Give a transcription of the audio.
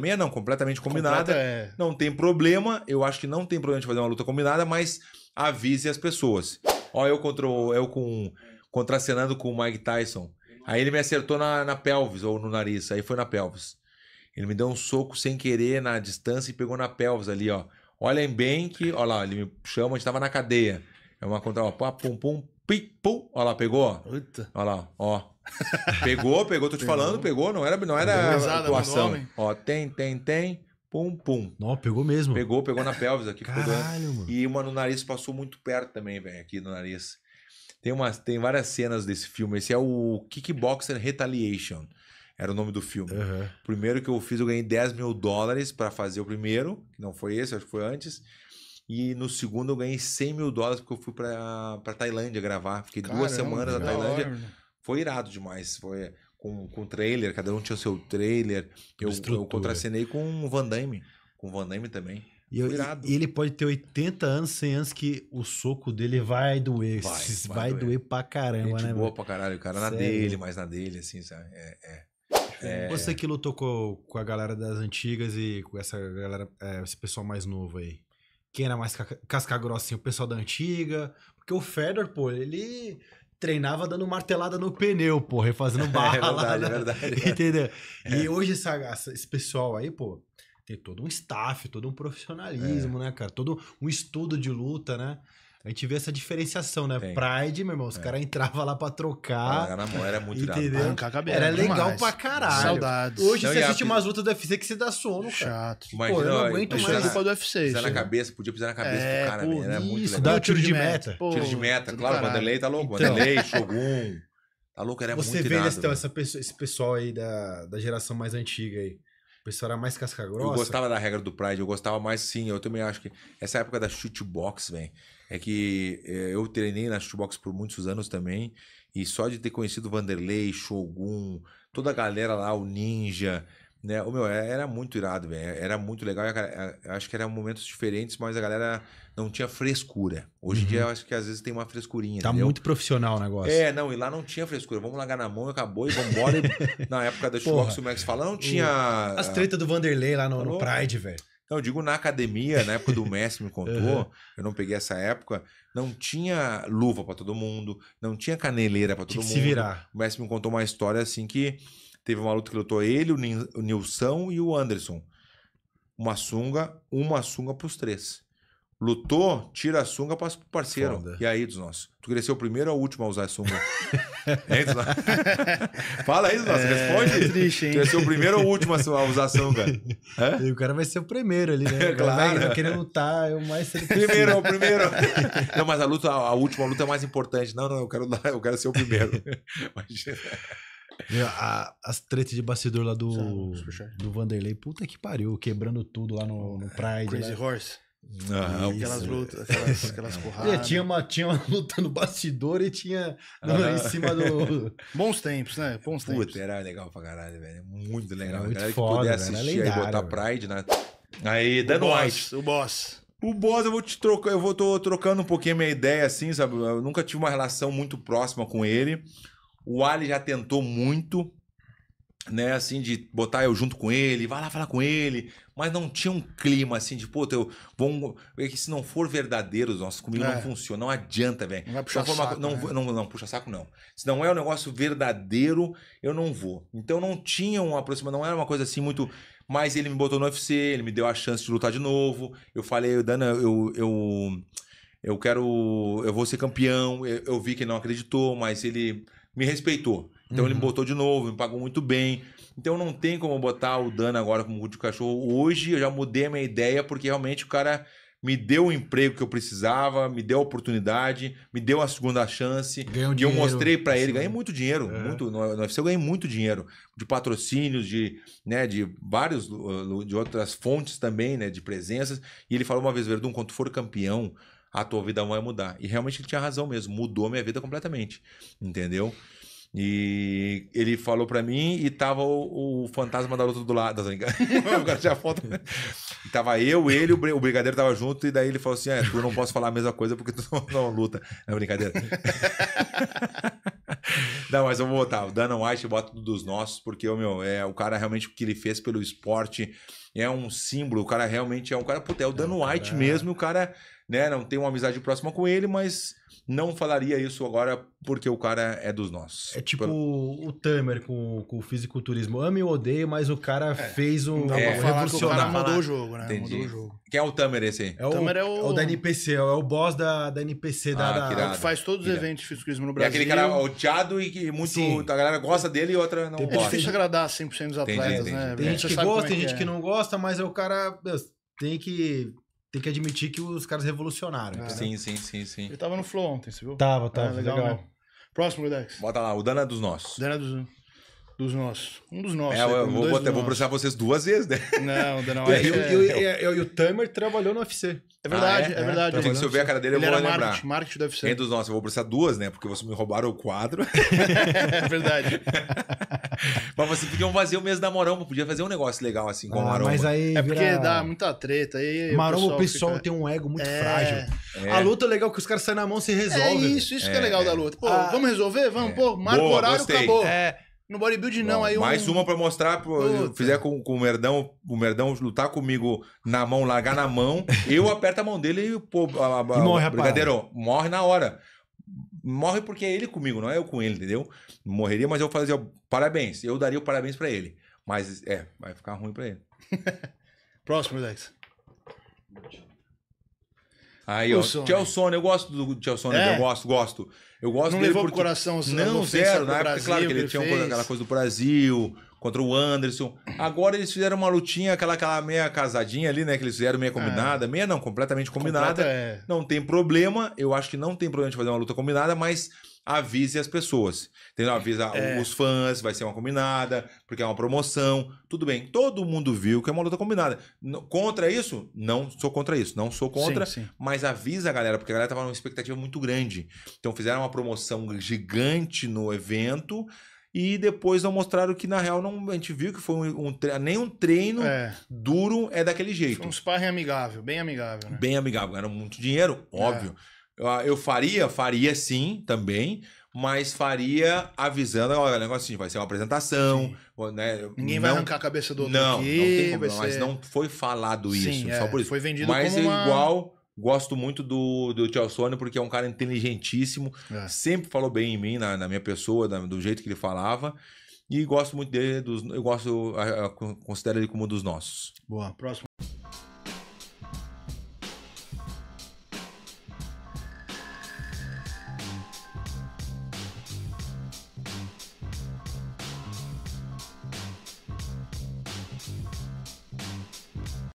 Meia não, completamente combinada. Completa, é. Não tem problema. Eu acho que não tem problema de fazer uma luta combinada, mas avise as pessoas. Ó, eu, contra, eu com, contracenando com o Mike Tyson. Aí ele me acertou na, na pelvis ou no nariz. Aí foi na pelvis. Ele me deu um soco sem querer na distância e pegou na pelvis ali, ó. Olhem bem que. Olha lá, ele me chama, a gente tava na cadeia. É uma contra. Ó, pum, pum, pim, pum. Olha lá, pegou, ó. Olha lá, ó. Pegou, pegou, tô te pegou. falando, pegou, não era, não era pesada, atuação. Ó, tem, tem, tem. Pum, pum. Não, pegou mesmo. Pegou, pegou na pelvis aqui. Caralho, mano. E uma no nariz passou muito perto também, velho, aqui no nariz. Tem, uma tem várias cenas desse filme. Esse é o Kickboxer Retaliation. Era o nome do filme. Uhum. Primeiro que eu fiz, eu ganhei 10 mil dólares para fazer o primeiro, que não foi esse, acho que foi antes. E no segundo eu ganhei 100 mil dólares porque eu fui pra, Tailândia gravar. Fiquei Caramba, duas semanas na Tailândia. Hora, foi irado demais. Foi é, com, com trailer, cada um tinha o seu trailer. Eu, eu contracenei com o Van Damme. Com o Van Damme também. E, eu, e, ele pode ter 80 anos, 100 anos, que o soco dele vai doer. Vai, vai, vai doer. doer pra caramba, Gente né? boa mano? pra caralho. O cara Sério? na dele, mais na dele, assim, sabe? É, é, é. é. Você que lutou com, com, a galera das antigas e com essa galera, é, esse pessoal mais novo aí. Quem era mais casca grossa, assim, o pessoal da antiga? Porque o Fedor, pô, ele treinava dando martelada no pneu, pô, refazendo é barra. é verdade, né? é verdade. Entendeu? É. E hoje essa, essa, esse pessoal aí, pô, tem todo um staff, todo um profissionalismo, é. né, cara? Todo um estudo de luta, né? A gente vê essa diferenciação, né? Tem. Pride, meu irmão, os é. caras entravam lá pra trocar. Ah, era, era muito entendeu? Cabelo, era legal demais. pra caralho. Saudades. Hoje não, você assiste a... umas lutas do UFC que você dá sono, Chato. cara. Chato. Pô, eu não aguento mais. Na, do UFC. Pisar na cabeça, podia pisar na cabeça é, do cara, pô, né? Era isso, muito legal. Dá um tiro, de meta. Pô, tiro de meta, claro, Vanderlei tá louco. Então. Vanderlei, Shogun. Tá louco, era você muito vê né, irado. Você vê né? pessoa, esse pessoal aí da, da geração mais antiga aí. O pessoal era mais casca grossa. Eu gostava da regra do Pride, eu gostava mais sim. Eu também acho que essa época da shootbox, velho é que é, eu treinei na shootbox por muitos anos também, e só de ter conhecido Vanderlei, Shogun, toda a galera lá, o Ninja, né? O meu, é, era muito irado, velho. É, era muito legal. Eu acho que eram momentos diferentes, mas a galera não tinha frescura. Hoje em dia, uhum. eu acho que às vezes tem uma frescurinha. Tá entendeu? muito profissional o negócio. É, não, e lá não tinha frescura. Vamos largar na mão, acabou e vambora. na época da Xbox, o Max fala, não tinha. As tretas do Vanderlei lá no, no Pride, velho. Não, eu digo na academia, na época do Messi me contou, uhum. eu não peguei essa época, não tinha luva para todo mundo, não tinha caneleira para todo tinha mundo. se virar. O Messi me contou uma história assim que teve uma luta que lutou ele, o, o Nilson e o Anderson. Uma sunga, uma sunga pros três. Lutou, tira a sunga, passa pro parceiro. Foda. E aí, dos nossos? Tu queria ser o primeiro ou o último a usar a sunga? é, dos nossos. Fala aí, dos nossos, é, responde. É triste, hein? Tu queria ser o primeiro ou o último a usar a sunga? Hã? E o cara vai ser o primeiro ali, né? claro. Vai, querer lutar, eu é mais ser Primeiro, o primeiro. não, mas a luta, a última luta é mais importante. Não, não, eu quero, eu quero ser o primeiro. Imagina. A, as tretas de bastidor lá do, do Vanderlei, puta que pariu, quebrando tudo lá no, no Pride. Crazy lá. Né? Horse aquelas lutas, aquelas, aquelas é. É, porradas. tinha, uma, tinha uma luta no bastidor e tinha no, ah. em cima do. Bons tempos, né? Bons tempos. Puta, era legal pra caralho, velho. Muito legal. muito galera foda, que puder assistir lendário, e botar Pride, né? Aí, Dan White. O boss. O boss, eu vou te trocar, eu vou tô trocando um pouquinho a minha ideia, assim, sabe? Eu nunca tive uma relação muito próxima com ele. O Ali já tentou muito, né, assim, de botar eu junto com ele, vai lá falar com ele, mas não tinha um clima assim de, pô, eu é que se não for verdadeiro, nossa, comigo é. não funciona, não adianta, velho. Não vai puxar então, saco. não, né? não, não, não, puxa saco não. Se não é um negócio verdadeiro, eu não vou. Então não tinha uma aproximação, não era uma coisa assim muito, mas ele me botou no UFC, ele me deu a chance de lutar de novo. Eu falei, Dana, eu, eu eu quero, eu vou ser campeão. Eu, eu vi que ele não acreditou, mas ele me respeitou. Então uhum. ele botou de novo, me pagou muito bem. Então não tem como botar o Dana agora como de cachorro. Hoje eu já mudei a minha ideia, porque realmente o cara me deu o emprego que eu precisava, me deu a oportunidade, me deu a segunda chance. Ganhou e eu mostrei para ele, assim. ganhei muito dinheiro, é. muito no UFC eu ganhei muito dinheiro de patrocínios, de, né, de vários uh, de outras fontes também, né, de presenças. E ele falou uma vez, Verdun, quando for campeão, a tua vida vai mudar. E realmente ele tinha razão mesmo, mudou minha vida completamente. Entendeu? E ele falou pra mim e tava o, o fantasma da luta do lado. Assim, o cara tinha foto. Né? E tava eu, ele, o brigadeiro tava junto, e daí ele falou assim: É, tu não posso falar a mesma coisa porque tu não, não luta. É brincadeira. não, mas eu vou botar. O Dana White bota um dos nossos, porque o meu, é o cara realmente o que ele fez pelo esporte é um símbolo. O cara realmente é um cara. Puta, é o Dana White mesmo, é o cara né? Não tenho uma amizade próxima com ele, mas não falaria isso agora porque o cara é dos nossos. É tipo o Tamer com, com o fisiculturismo. Ame ou odeio, mas o cara é. fez um. Não, é, revolucionário. mudou o jogo, né? Entendi. Mudou o jogo. Quem é o Tamer esse aí? É o, Tamer é o... É o da NPC, é o boss da, da NPC, da, ah, da... é que faz todos os eventos de fisiculturismo no Brasil. É aquele cara odiado e que muito, Sim. a galera gosta dele e outra não é gosta. É difícil agradar 100% dos atletas, entendi, entendi. né? Tem gente que é gosta, tem gente que é. não gosta, mas é o cara tem que tem que admitir que os caras revolucionaram. É. Sim, sim, sim, sim. Ele tava no Flow ontem, você viu? Tava, ah, tava. legal. legal. Né? Próximo, Dex. Bota lá, o Dana é dos Nossos. Dana é dos Nossos. Dos nossos. Um dos nossos. É, né? eu, eu vou, até, vou processar vocês duas vezes, né? Não, não é. E o, o, o Tamer trabalhou no UFC. É verdade, ah, é? é? verdade. Então, se eu ver a cara dele, Ele eu vou lembrar. Marketing, marketing do UFC. Entre os nossos, eu vou processar duas, né? Porque vocês me roubaram o quadro. é verdade. mas vocês podiam fazer o mesmo da Maromba, podia fazer um negócio legal assim com ah, o Maromba. Mas aí É porque dá muita treta. Aí Maromba, o pessoal, pessoal fica... tem um ego muito é... frágil. É. A luta é legal que os caras saem na mão e se resolvem. É isso, isso que é, é legal da é. luta. Pô, ah. vamos resolver? Vamos, pô, marca o horário, acabou. É. No bodybuilding não, aí um... Mais uma pra mostrar, pro, fizer com, com o Merdão, o Merdão lutar comigo na mão, largar na mão, eu aperto a mão dele e pô, a, a, e morre, brigadeiro, morre na hora. Morre porque é ele comigo, não é eu com ele, entendeu? Morreria, mas eu fazia parabéns, eu daria o parabéns para ele. Mas é, vai ficar ruim para ele. Próximo, Dex. Aí, ó. Chelsone, eu gosto do Chelsone, é? eu gosto, gosto. Eu gosto Não levou porque... pro coração os Não, zero. Na época, Brasil, claro que ele, ele tinha fez. aquela coisa do Brasil, contra o Anderson. Agora eles fizeram uma lutinha, aquela, aquela meia casadinha ali, né? Que eles fizeram meia é. combinada, é. meia não, completamente combinada. Completa, é. Não tem problema, eu acho que não tem problema de fazer uma luta combinada, mas avise as pessoas. Entendeu? Avisa ah, é. os fãs, vai ser uma combinada, porque é uma promoção. Tudo bem. Todo mundo viu que é uma luta combinada. Contra isso? Não sou contra isso. Não sou contra, sim, sim. mas avisa a galera, porque a galera tava numa expectativa muito grande. Então fizeram uma promoção gigante no evento e depois não mostraram que na real não, a gente viu que foi um, um nem um treino é. duro é daquele jeito. Foi um sparring amigável, bem amigável, né? Bem amigável, era muito dinheiro, é. óbvio. É. Ah, eu faria, faria sim também, mas faria avisando, olha, o negócio assim, vai ser uma apresentação, né? Ninguém não, vai arrancar a cabeça do outro não, aqui, não tem como, não, ser... mas não foi falado isso, sim, só é, por isso. Foi vendido mas como é uma... igual Gosto muito do, do Tio Sônia porque é um cara inteligentíssimo. É. Sempre falou bem em mim, na, na minha pessoa, na, do jeito que ele falava. E gosto muito dele. Dos, eu gosto, eu, eu considero ele como um dos nossos. Boa, próximo.